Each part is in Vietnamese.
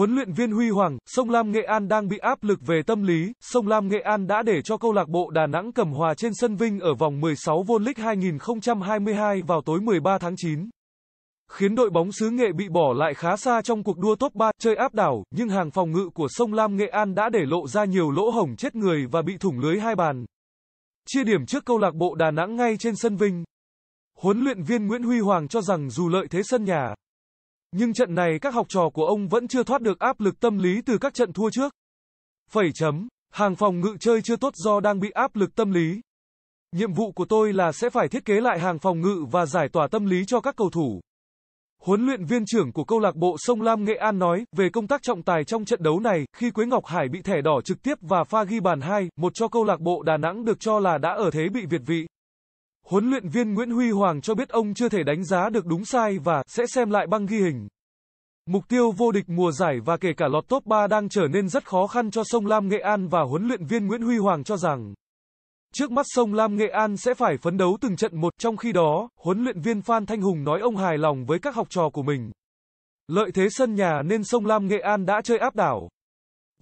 Huấn luyện viên Huy Hoàng, Sông Lam Nghệ An đang bị áp lực về tâm lý, Sông Lam Nghệ An đã để cho câu lạc bộ Đà Nẵng cầm hòa trên sân Vinh ở vòng 16 vô League 2022 vào tối 13 tháng 9 khiến đội bóng xứ Nghệ bị bỏ lại khá xa trong cuộc đua top 3 chơi áp đảo, nhưng hàng phòng ngự của Sông Lam Nghệ An đã để lộ ra nhiều lỗ hổng chết người và bị thủng lưới hai bàn. Chia điểm trước câu lạc bộ Đà Nẵng ngay trên sân Vinh. Huấn luyện viên Nguyễn Huy Hoàng cho rằng dù lợi thế sân nhà, nhưng trận này các học trò của ông vẫn chưa thoát được áp lực tâm lý từ các trận thua trước. Phẩy chấm, hàng phòng ngự chơi chưa tốt do đang bị áp lực tâm lý. Nhiệm vụ của tôi là sẽ phải thiết kế lại hàng phòng ngự và giải tỏa tâm lý cho các cầu thủ. Huấn luyện viên trưởng của câu lạc bộ Sông Lam Nghệ An nói về công tác trọng tài trong trận đấu này khi Quế Ngọc Hải bị thẻ đỏ trực tiếp và pha ghi bàn 2 một cho câu lạc bộ Đà Nẵng được cho là đã ở thế bị việt vị. Huấn luyện viên Nguyễn Huy Hoàng cho biết ông chưa thể đánh giá được đúng sai và sẽ xem lại băng ghi hình. Mục tiêu vô địch mùa giải và kể cả lọt top 3 đang trở nên rất khó khăn cho Sông Lam Nghệ An và huấn luyện viên Nguyễn Huy Hoàng cho rằng Trước mắt Sông Lam Nghệ An sẽ phải phấn đấu từng trận một, trong khi đó, huấn luyện viên Phan Thanh Hùng nói ông hài lòng với các học trò của mình. Lợi thế sân nhà nên Sông Lam Nghệ An đã chơi áp đảo.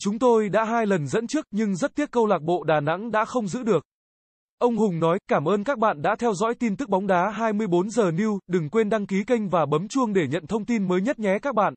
Chúng tôi đã hai lần dẫn trước nhưng rất tiếc câu lạc bộ Đà Nẵng đã không giữ được. Ông Hùng nói, cảm ơn các bạn đã theo dõi tin tức bóng đá 24 giờ News. đừng quên đăng ký kênh và bấm chuông để nhận thông tin mới nhất nhé các bạn.